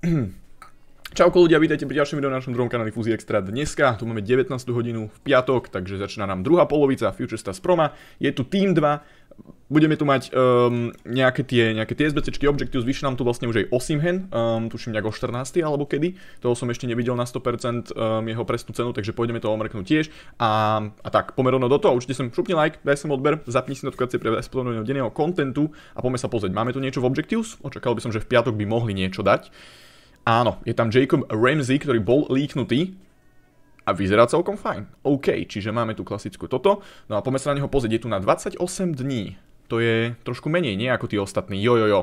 Čauko ľudia, vítajte pri ďalšom videu na našom druhom kanáli Fuzi Extra dneska. Tu máme 19. hodinu v piatok, takže začína nám druhá polovica Future Stars Proma. Je tu Team 2, budeme tu mať um, nejaké tie, nejaké tie SBCčky Objectives, vyšli nám tu vlastne už aj 8 hen, um, tuším nejak o 14. alebo kedy, toho som ešte nevidel na 100% um, ehm, jeho presnú cenu, takže pôjdeme to omrknúť tiež. A, a tak, pomerovno do toho, určite som šupni like, daj som odber, zapni si notifikácie pre spolnovného denného kontentu a poďme sa pozrieť. Máme tu niečo v Objectives? Očakal by som, že v piatok by mohli niečo dať. Áno, je tam Jacob Ramsey, ktorý bol líknutý a vyzerá celkom fajn. OK, čiže máme tu klasickú toto. No a poďme sa na neho pozrieť, je tu na 28 dní. To je trošku menej, nie ako tí ostatní. Jo, jo, jo.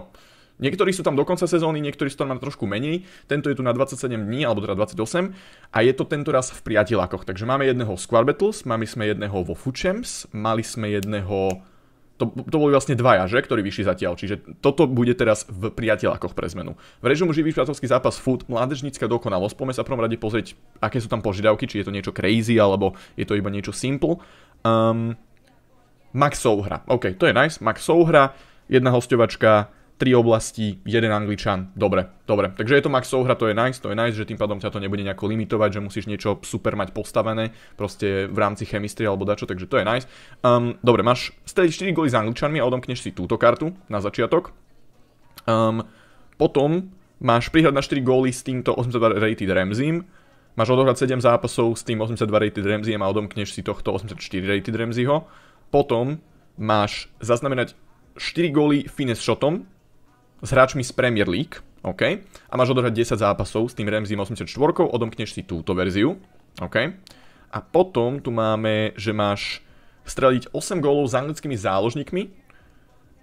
Niektorí sú tam do konca sezóny, niektorí sú tam trošku menej. Tento je tu na 27 dní, alebo teda 28. A je to tento raz v priateľákoch. Takže máme jedného v Squad Battles, mali sme jedného vo Food mali sme jedného to, to boli vlastne dvaja, že, ktorí vyšli zatiaľ. Čiže toto bude teraz v priateľakoch pre zmenu. V režimu živý špacovský zápas food, mládežnícka dokonalosť. Poďme sa prvom rade pozrieť, aké sú tam požiadavky, či je to niečo crazy, alebo je to iba niečo simple. Um, Max Souhra. OK, to je nice. Max Souhra, jedna hostovačka, tri oblasti, jeden angličan, dobre, dobre. Takže je to max souhra, to je nice, to je nice, že tým pádom ťa to nebude nejako limitovať, že musíš niečo super mať postavené, proste v rámci chemistry alebo dačo, takže to je nice. Um, dobre, máš stredi 4 goly s angličanmi a odomkneš si túto kartu na začiatok. Um, potom máš prihľad na 4 góly s týmto 82 rated Ramzim, máš odohrať 7 zápasov s tým 82 rated Ramzim a odomkneš si tohto 84 rated Ramziho. Potom máš zaznamenať 4 góly finish shotom, s hráčmi z Premier League, OK? A máš odohrať 10 zápasov s tým Ramsey 84, odomkneš si túto verziu, OK? A potom tu máme, že máš streliť 8 gólov s anglickými záložníkmi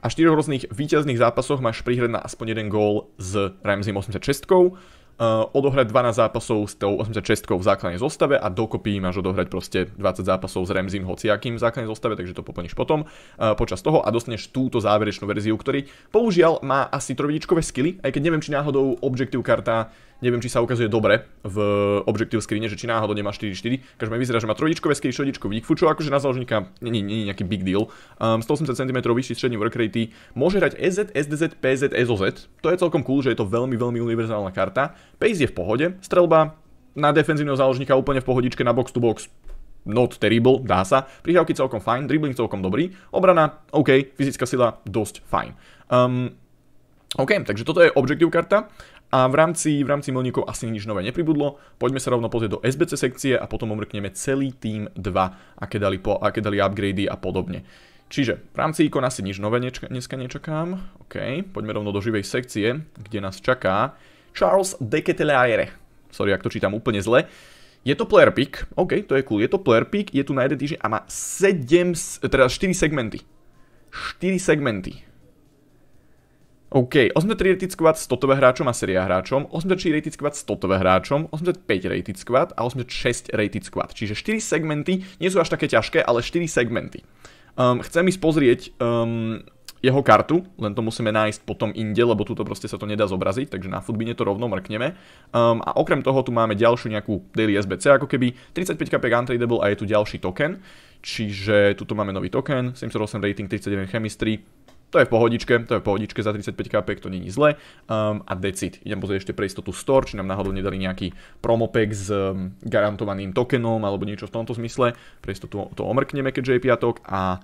a 4 rôznych víťazných zápasoch máš prihrať na aspoň jeden gól s Ramsey 86 Eh, odohrať 12 zápasov s tou 86 v základnej zostave a dokopy máš odohrať proste 20 zápasov s Remzim hociakým v základnej zostave, takže to poplníš potom eh, počas toho a dostaneš túto záverečnú verziu, ktorý bohužiaľ má asi trovidičkové skily, aj keď neviem, či náhodou objektív karta Neviem, či sa ukazuje dobre v eh, objective screene, že či náhodou nemá 4-4. Každopádne vyzerá, že má trojičkové skate, šodičko, výkfu, čo akože na záložníka nie je nejaký big deal. Um, 180 cm vyšší stredný work rate, môže hrať EZ, SDZ, PZ, SOZ. E to je celkom cool, že je to veľmi, veľmi univerzálna karta. Pace je v pohode, strelba na defenzívneho záložníka úplne v pohodičke na box to box not terrible, dá sa. Prihrávky celkom fajn, dribbling celkom dobrý, obrana OK, fyzická sila dosť fajn. Um, OK, takže toto je objective karta. A v rámci, v rámci milníkov asi nič nové nepribudlo. Poďme sa rovno pozrieť do SBC sekcie a potom omrkneme celý tým 2, aké dali, po, aké dali upgrady a podobne. Čiže v rámci ikon asi nič nové nečka, dneska nečakám. OK, poďme rovno do živej sekcie, kde nás čaká Charles de Sorry, ak to čítam úplne zle. Je to player pick, OK, to je cool. Je to player pick, je tu na jeden týždeň a má 7, teda 4 segmenty. 4 segmenty. OK, 83 rated squad totové hráčom a séria hráčom, 84 rated squad totové hráčom, 85 rated squad a 86 rated squad. Čiže 4 segmenty, nie sú až také ťažké, ale 4 segmenty. Um, chcem ísť pozrieť um, jeho kartu, len to musíme nájsť potom inde, lebo tuto proste sa to nedá zobraziť, takže na futbine to rovno mrkneme. Um, a okrem toho tu máme ďalšiu nejakú daily SBC, ako keby 35 kapek untradable a je tu ďalší token, čiže tuto máme nový token, 78 rating, 39 chemistry, to je v pohodičke, to je v pohodičke za 35 kp, to není zle. Um, a decit. Idem pozrieť ešte pre istotu store, či nám náhodou nedali nejaký promopek s um, garantovaným tokenom alebo niečo v tomto zmysle. Pre istotu to omrkneme, keďže je piatok a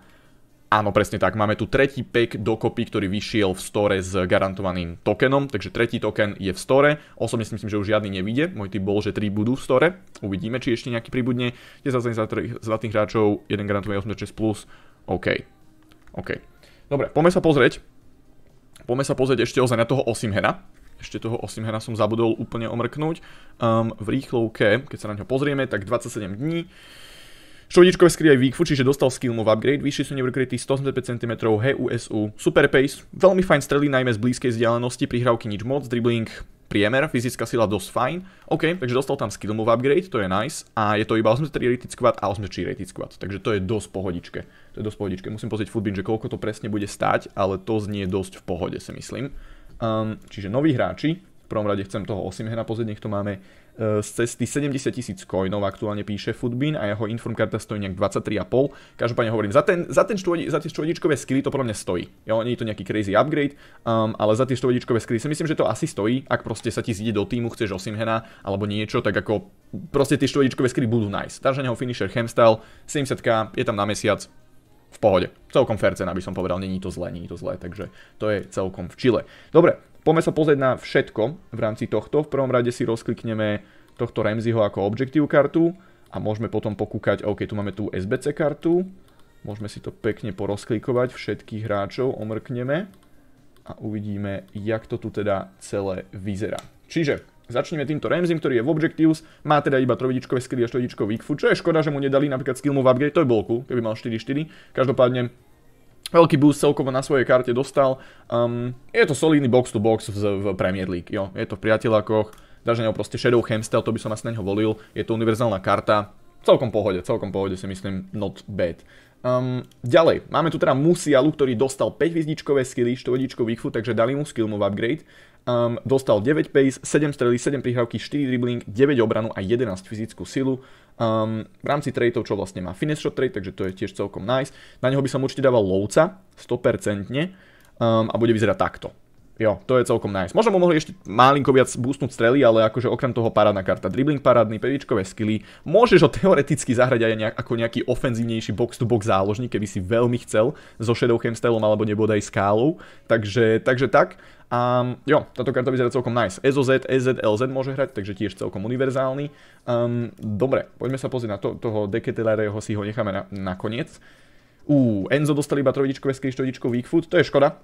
Áno, presne tak. Máme tu tretí pack dokopy, ktorý vyšiel v store s garantovaným tokenom, takže tretí token je v store. Osobne si myslím, že už žiadny nevíde. Môj typ bol, že tri budú v store. Uvidíme, či ešte nejaký pribudne. za zlatých hráčov, jeden garantovaný 86+. OK. OK. Dobre, poďme sa pozrieť. Poďme sa pozrieť ešte ozaj na toho Osimhena. Ešte toho Osimhena som zabudol úplne omrknúť. Um, v rýchlovke, keď sa na ňo pozrieme, tak 27 dní. Šodičkové skrie aj výkfu, čiže dostal skill move upgrade, vyšší sú krytý 185 cm, HUSU, super pace, veľmi fajn strely najmä z blízkej vzdialenosti, prihrávky nič moc, dribbling priemer, fyzická sila dosť fajn. OK, takže dostal tam skill move upgrade, to je nice. A je to iba 83 rated squad a 84 rated squad, takže to je dosť pohodičke. To je dosť pohodičke. Musím pozrieť footbin, že koľko to presne bude stať, ale to znie dosť v pohode, si myslím. Um, čiže noví hráči, v prvom rade chcem toho Osimhena pozrieť, nech to máme z cesty 70 tisíc coinov, aktuálne píše Foodbin a jeho karta stojí nejak 23,5. Každopádne hovorím, za, ten, za, ten za tie štvodičkové skily to pro mňa stojí. Jo, nie je to nejaký crazy upgrade, um, ale za tie štvodičkové skily si myslím, že to asi stojí, ak proste sa ti zide do týmu, chceš Osimhena alebo niečo, tak ako proste tie štvodičkové skily budú nice. Takže neho finisher Hemstyle, 70k, je tam na mesiac, v pohode. Celkom fair cena aby som povedal, není to zlé, není to zlé, takže to je celkom v čile. Dobre, Poďme sa pozrieť na všetko v rámci tohto. V prvom rade si rozklikneme tohto Ramseyho ako objektív kartu a môžeme potom pokúkať, OK, tu máme tú SBC kartu, môžeme si to pekne porozklikovať, všetkých hráčov omrkneme a uvidíme, jak to tu teda celé vyzerá. Čiže Začneme týmto Ramsey, ktorý je v Objectives, má teda iba trovidičkové skilly a štojdičkový Weak Food, čo je škoda, že mu nedali napríklad skill mu v upgrade, to je bolku, keby mal 4-4. Každopádne Veľký boost celkovo na svojej karte dostal. Um, je to solidný box-to-box v, v Premier League, jo. Je to v priateľakoch daže neho proste Shadow Hamstel, to by som asi na neho volil. Je to univerzálna karta, celkom pohode, celkom pohode si myslím, not bad. Um, ďalej, máme tu teda Musialu, ktorý dostal 5 hviezdičkové skilly, 4 hviezdičkový takže dali mu skill move upgrade. Um, dostal 9 pace, 7 strely, 7 prihrávky, 4 dribbling, 9 obranu a 11 fyzickú silu. Um, v rámci tradeov, čo vlastne má finish shot trade, takže to je tiež celkom nice. Na neho by som určite dával lovca, 100%, um, a bude vyzerať takto. Jo, to je celkom nice. Možno mu mohli ešte malinko viac boostnúť strely, ale akože okrem toho parádna karta. Dribbling parádny, pevičkové skilly. Môžeš ho teoreticky zahrať aj nejak, ako nejaký ofenzívnejší box-to-box záložník, keby si veľmi chcel, so Shadowham stylom alebo nebodaj skálou. Takže, takže tak. Um, jo, táto karta vyzerá celkom nice. SOZ, EZ, LZ môže hrať, takže tiež celkom univerzálny. Um, dobre, poďme sa pozrieť na to, toho Deketelareho si ho necháme na, na koniec. Enzo dostali iba trojdičkové skryštodičko Weak to je škoda,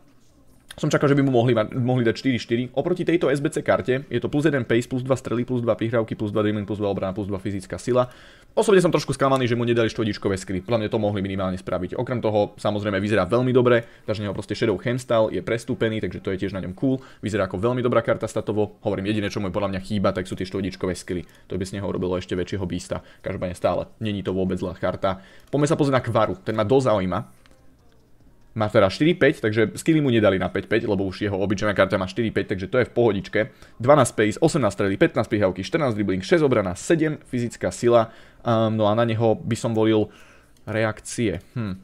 som čakal, že by mu mohli, mohli dať 4-4. Oproti tejto SBC karte je to plus 1 pace, plus 2 strely, plus 2 prihrávky, plus 2 demon, plus 2 obrana, plus 2 fyzická sila. Osobne som trošku sklamaný, že mu nedali štvodičkové skry. Podľa mňa to mohli minimálne spraviť. Okrem toho, samozrejme, vyzerá veľmi dobre, takže neho proste Shadow Handstyle je prestúpený, takže to je tiež na ňom cool. Vyzerá ako veľmi dobrá karta statovo. Hovorím, jediné, čo mu je podľa mňa chýba, tak sú tie štvodičkové skry. To by z neho robilo ešte väčšieho bísta. Každopádne stále, není to vôbec zlá karta. Poďme sa pozrieť na Kvaru, ten ma dosť zaujíma má teda 4-5, takže skilly mu nedali na 5-5, lebo už jeho obyčajná karta má 4-5, takže to je v pohodičke. 12 pace, 18 strely, 15 prihávky, 14 dribbling, 6 obrana, 7 fyzická sila, um, no a na neho by som volil reakcie. Hm.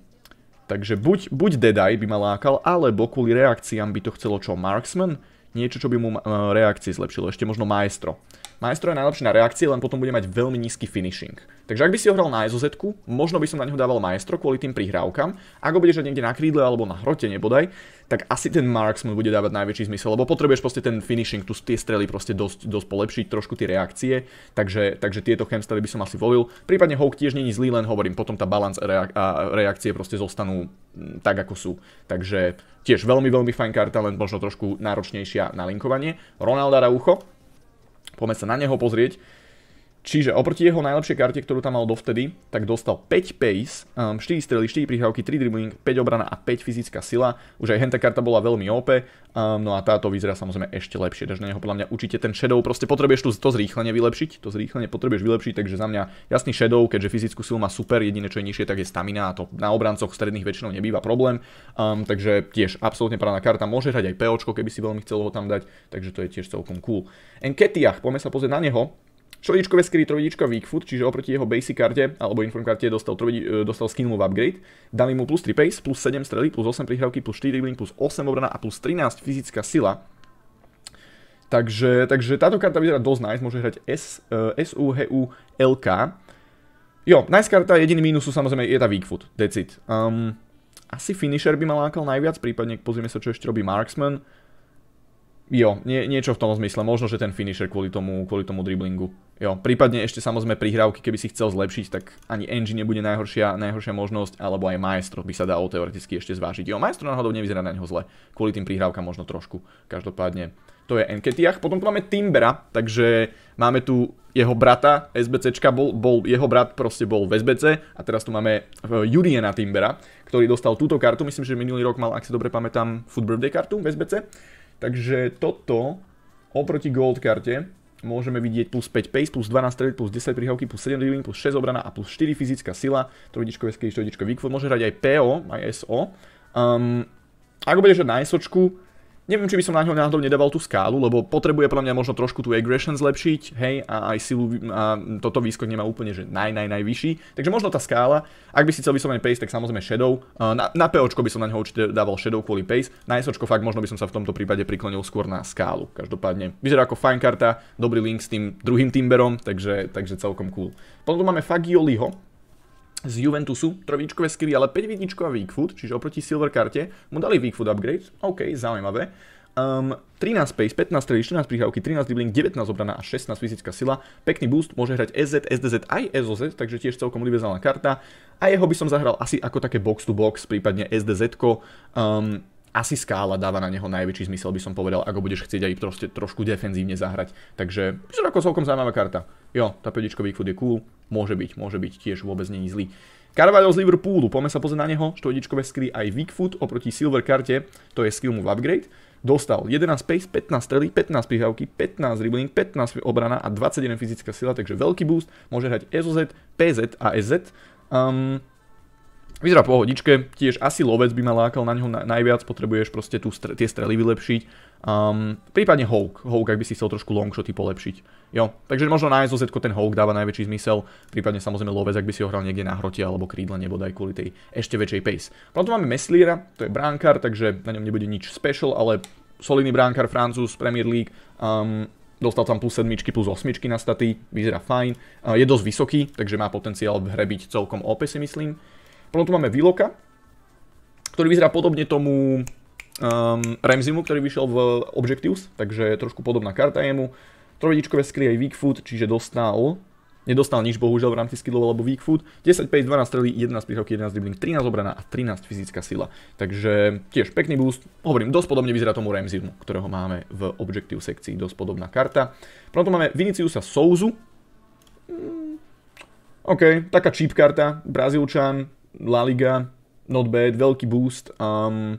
Takže buď, buď Deadeye by ma lákal, alebo kvôli reakciám by to chcelo čo Marksman, niečo, čo by mu uh, reakcie zlepšilo, ešte možno Maestro. Maestro je najlepší na reakcie, len potom bude mať veľmi nízky finishing. Takže ak by si ho hral na SOZ, možno by som na neho dával maestro kvôli tým prihrávkam. Ak ho budeš niekde na krídle alebo na hrote nebodaj, tak asi ten marksman bude dávať najväčší zmysel, lebo potrebuješ proste ten finishing, tu tie strely proste dosť, dosť polepšiť, trošku tie reakcie, takže, takže tieto chemstely by som asi volil. Prípadne Hawk tiež není zlý, len hovorím, potom tá balance a reakcie proste zostanú mm, tak, ako sú. Takže tiež veľmi, veľmi fajn karta, len možno trošku náročnejšia na linkovanie. Ronaldo Raucho, Poďme sa na neho pozrieť. Čiže oproti jeho najlepšej karte, ktorú tam mal dovtedy, tak dostal 5 pace, 4 um, strely, 4 prihrávky, 3 dribbling, 5 obrana a 5 fyzická sila. Už aj henta karta bola veľmi OP, um, no a táto vyzerá samozrejme ešte lepšie, takže na neho podľa mňa určite ten Shadow, proste potrebuješ tu to zrýchlenie vylepšiť, to zrýchlenie potrebuješ vylepšiť, takže za mňa jasný Shadow, keďže fyzickú silu má super, jediné čo je nižšie, tak je stamina a to na obrancoch stredných väčšinou nebýva problém, um, takže tiež absolútne právna karta, môže hrať aj POčko, keby si veľmi chcel ho tam dať, takže to je tiež celkom cool. Enketiach, poďme sa pozrieť na neho, Čeličkové skry trojdička Weak Foot, čiže oproti jeho basic karte alebo inform karte dostal, trojdi, e, dostal skin move upgrade. Dali mu plus 3 pace, plus 7 strely, plus 8 prihrávky, plus 4 dribbling, plus 8 obrana a plus 13 fyzická sila. Takže, takže táto karta vyzerá dosť nice, môže hrať S, uh, -L -K. Jo, nice karta, jediný mínus sú samozrejme je tá weak foot, that's it. Um, asi finisher by ma lákal najviac, prípadne pozrieme sa, čo ešte robí Marksman. Jo, nie, niečo v tom zmysle. Možno, že ten finisher kvôli tomu, kvôli tomu driblingu. Jo, prípadne ešte samozrejme prihrávky, keby si chcel zlepšiť, tak ani engine nebude najhoršia, najhoršia možnosť, alebo aj maestro by sa dalo teoreticky ešte zvážiť. Jo, maestro náhodou nevyzerá na neho zle. Kvôli tým prihrávkam možno trošku. Každopádne to je Enketiach. Potom tu máme Timbera, takže máme tu jeho brata, SBCčka, bol, bol, jeho brat proste bol v SBC a teraz tu máme e, Juriena Timbera, ktorý dostal túto kartu, myslím, že minulý rok mal, ak si dobre pamätám, Food Birthday kartu v SBC Takže toto oproti gold karte môžeme vidieť plus 5 pace, plus 12 trade, plus 10 prihavky, plus 7 dribbling, plus 6 obrana a plus 4 fyzická sila, trojdičkové skry, trojdičkové výkvod, môže hrať aj PO, aj SO. Um, ako budeš hrať na SOčku, Neviem, či by som na ňo náhodou nedával tú skálu, lebo potrebuje pre mňa možno trošku tú aggression zlepšiť, hej, a aj silu, a toto výskok nemá úplne, že naj, naj, najvyšší. Takže možno tá skála, ak by si chcel vyslovene pace, tak samozrejme shadow. Na, na POčko by som na ňo určite dával shadow kvôli pace, na SOčko fakt možno by som sa v tomto prípade priklonil skôr na skálu. Každopádne, vyzerá ako fajn karta, dobrý link s tým druhým Timberom, takže, takže celkom cool. Potom tu máme Fagioliho, z Juventusu, trojvidičkové skilly, ale 5 vidičko a Weakfoot, čiže oproti Silver karte, mu dali Weakfoot upgrade, OK, zaujímavé. Um, 13 pace, 15 strely, 14 prihrávky, 13 dribbling, 19 obrana a 16 fyzická sila. Pekný boost, môže hrať SZ, SDZ aj SOZ, takže tiež celkom univerzálna karta. A jeho by som zahral asi ako také box to box, prípadne SDZ. -ko. Um, asi skála dáva na neho najväčší zmysel, by som povedal, ako budeš chcieť aj proste trošku defenzívne zahrať. Takže vyzerá ako celkom zaujímavá karta. Jo, tá pedičko food je cool, Môže byť, môže byť, tiež vôbec není zlý. Carvalho z Liverpoolu, poďme sa pozrieť na neho, štvodičkové skry aj Wigfoot oproti Silver karte, to je skill move upgrade, dostal 11 pace, 15 strely, 15 prihrávky, 15 dribbling, 15 obrana a 21 fyzická sila, takže veľký boost, môže hrať SOZ, PZ a SZ. Um, ehm, Vyzerá pohodičke, tiež asi lovec by ma lákal na ňoho najviac, potrebuješ proste tú tie strely vylepšiť. Um, prípadne Hawk, Hawk ak by si chcel trošku longshoty polepšiť. Jo, takže možno na SOZ ten Hawk dáva najväčší zmysel, prípadne samozrejme lovec, ak by si ho hral niekde na hrote alebo krídle nebodaj kvôli tej ešte väčšej pace. Potom máme Mesliera, to je bránkar, takže na ňom nebude nič special, ale solidný bránkar, Francúz, Premier League, um, Dostal tam plus sedmičky, plus osmičky na staty, vyzerá fajn. Je dosť vysoký, takže má potenciál v hre byť celkom OP e si myslím. Potom tu máme Viloka, ktorý vyzerá podobne tomu um, Remzimu, ktorý vyšiel v Objectives, takže trošku podobná karta jemu. Trojdičkové skry aj Weak Food, čiže dostal Nedostal nič bohužiaľ v rámci skillov alebo weak food. 10, 5, 12 strely, 11 príhovky, 11 dribbling, 13 obrana a 13 fyzická sila. Takže tiež pekný boost. Hovorím, dosť podobne vyzerá tomu Remzimu, ktorého máme v objective sekcii, dosť podobná karta. Potom máme Viniciusa Souzu. Mm, OK, taká cheap karta, Brazílčan, La Liga, not bad, veľký boost. Um,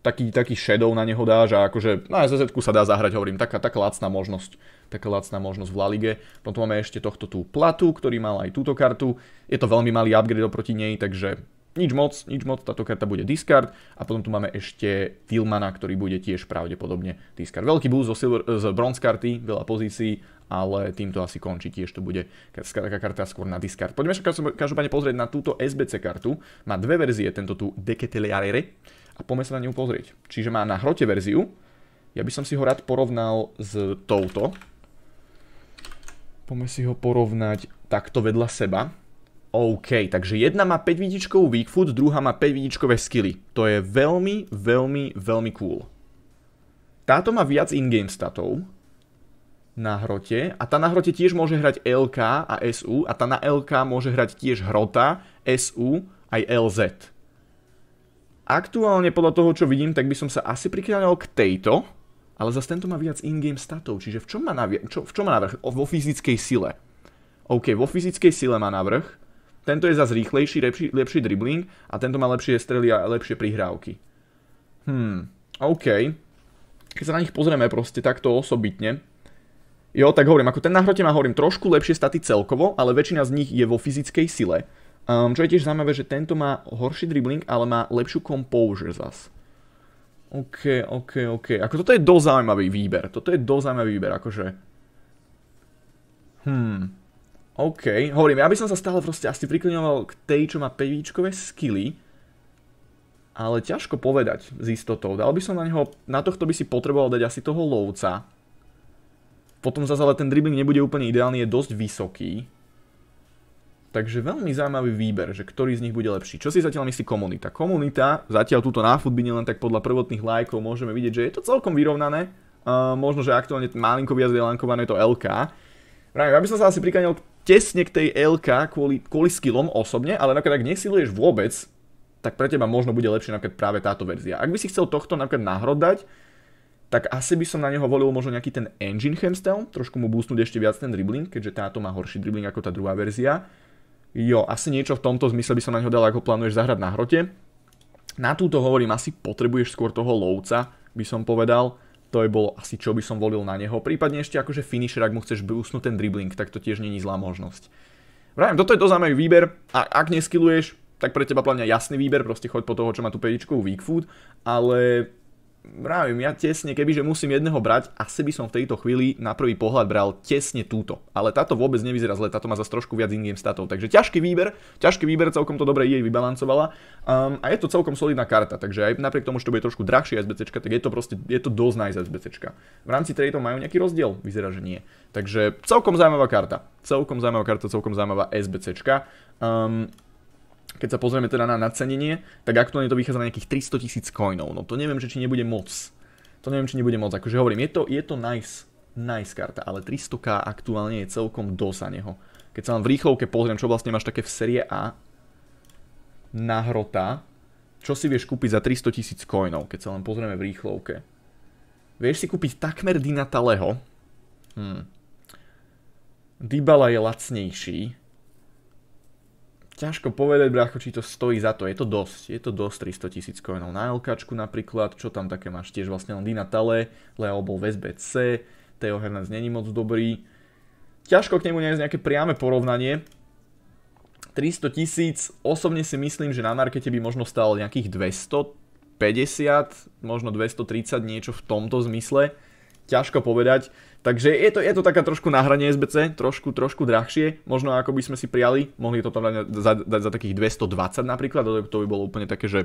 taký, taký shadow na neho dáš a akože na SZ sa dá zahrať, hovorím, taká, taká lacná možnosť, taká lacná možnosť v La Lige. Potom máme ešte tohto tú platu, ktorý mal aj túto kartu. Je to veľmi malý upgrade oproti nej, takže nič moc, nič moc, táto karta bude discard a potom tu máme ešte Tillmana, ktorý bude tiež pravdepodobne discard. Veľký boost zo, silver, eh, z bronze karty, veľa pozícií, ale týmto asi končí, tiež to bude taká karta skôr na discard. Poďme sa každopádne pozrieť na túto SBC kartu. Má dve verzie, tento tu Deketeliarere a poďme sa na ňu pozrieť. Čiže má na hrote verziu, ja by som si ho rád porovnal s touto. Poďme si ho porovnať takto vedľa seba OK, takže jedna má 5 vidičkovú weak foot, druhá má 5 vidičkové skilly. To je veľmi, veľmi, veľmi cool. Táto má viac in-game statov na hrote a tá na hrote tiež môže hrať LK a SU a tá na LK môže hrať tiež hrota, SU aj LZ. Aktuálne podľa toho, čo vidím, tak by som sa asi prikláňal k tejto, ale zase tento má viac in-game statov, čiže v čom má, čo, v čom má navrh? O, vo fyzickej sile. OK, vo fyzickej sile má navrh, tento je zase rýchlejší, lepší, lepší dribbling a tento má lepšie strely a lepšie prihrávky. Hmm, OK. Keď sa na nich pozrieme proste takto osobitne, Jo, tak hovorím, ako ten na hrote má, hovorím, trošku lepšie staty celkovo, ale väčšina z nich je vo fyzickej sile. Um, čo je tiež zaujímavé, že tento má horší dribbling, ale má lepšiu composure zase. OK, OK, OK. Ako toto je dosť zaujímavý výber. Toto je dosť zaujímavý výber, akože... Hmm. OK, hovorím, ja by som sa stále proste asi priklinoval k tej, čo má pevíčkové skily, ale ťažko povedať s istotou. Dal by som na neho, na tohto by si potreboval dať asi toho lovca. Potom zase ale ten dribbling nebude úplne ideálny, je dosť vysoký. Takže veľmi zaujímavý výber, že ktorý z nich bude lepší. Čo si zatiaľ myslí komunita? Komunita, zatiaľ túto na futbine len tak podľa prvotných lajkov môžeme vidieť, že je to celkom vyrovnané. Uh, možno, že aktuálne malinko viac je lankované to LK. ja by som sa asi prikladil k tesne k tej LK kvôli, kvôli skillom osobne, ale napríklad ak nesiluješ vôbec, tak pre teba možno bude lepšie napríklad práve táto verzia. Ak by si chcel tohto napríklad nahrodať, tak asi by som na neho volil možno nejaký ten engine hamstown, trošku mu boostnúť ešte viac ten dribbling, keďže táto má horší dribbling ako tá druhá verzia. Jo, asi niečo v tomto zmysle by som na neho dal, ako plánuješ zahrať na hrote. Na túto hovorím, asi potrebuješ skôr toho lovca, by som povedal to je bolo asi čo by som volil na neho. Prípadne ešte akože finisher, ak mu chceš usnúť ten dribbling, tak to tiež není zlá možnosť. Vrajem, toto je dosť zaujímavý výber a ak neskilluješ, tak pre teba plavňa jasný výber, proste choď po toho, čo má tú pedičku, weak food, ale vravím, ja tesne, kebyže musím jedného brať, asi by som v tejto chvíli na prvý pohľad bral tesne túto. Ale táto vôbec nevyzerá zle, táto má zase trošku viac ingame statov. Takže ťažký výber, ťažký výber, celkom to dobre jej vybalancovala. Um, a je to celkom solidná karta, takže aj napriek tomu, že to bude trošku drahšie SBC, tak je to proste, je to dosť nice SBC. V rámci tradeov majú nejaký rozdiel? Vyzerá, že nie. Takže celkom zaujímavá karta. Celkom zaujímavá karta, celkom zaujímavá SBC. Um, keď sa pozrieme teda na nacenenie, tak aktuálne to vychádza na nejakých 300 tisíc coinov. No to neviem, že či nebude moc. To neviem, či nebude moc. Akože hovorím, je to, je to nice, nice karta, ale 300k aktuálne je celkom dosa neho. Keď sa vám v rýchlovke pozriem, čo vlastne máš také v série A, nahrota, čo si vieš kúpiť za 300 tisíc coinov, keď sa len pozrieme v rýchlovke. Vieš si kúpiť takmer Dina Taleho. Hmm. Dybala je lacnejší. Ťažko povedať, bracho, či to stojí za to. Je to dosť. Je to dosť 300 tisíc coinov na LK napríklad, čo tam také máš tiež vlastne len Dina Tale, Leo bol v SBC, Teo Hernández není moc dobrý. Ťažko k nemu nájsť nejaké priame porovnanie. 300 tisíc, osobne si myslím, že na markete by možno stalo nejakých 250, možno 230, niečo v tomto zmysle ťažko povedať. Takže je to, je to taká trošku na hrane SBC, trošku, trošku drahšie, možno ako by sme si prijali, mohli to tam dať za, dať za takých 220 napríklad, to by bolo úplne také, že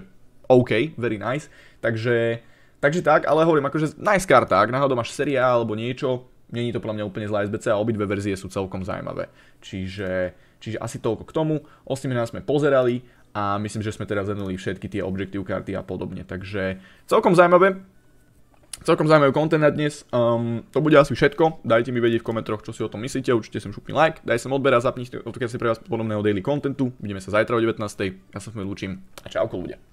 OK, very nice. Takže, takže tak, ale hovorím, akože nice karta, ak náhodou máš seriál alebo niečo, není to podľa mňa úplne zlá SBC a obidve verzie sú celkom zaujímavé. Čiže, čiže asi toľko k tomu, Ostimena sme pozerali a myslím, že sme teraz zhrnuli všetky tie objektív karty a podobne. Takže celkom zaujímavé, Celkom zaujímavý kontent na dnes. Um, to bude asi všetko. Dajte mi vedieť v komentroch, čo si o tom myslíte. Určite sem šupni like, daj sem odber a zapni si pre vás podobného daily kontentu. Vidíme sa zajtra o 19. Ja sa s vami lúčim a čauko ľudia.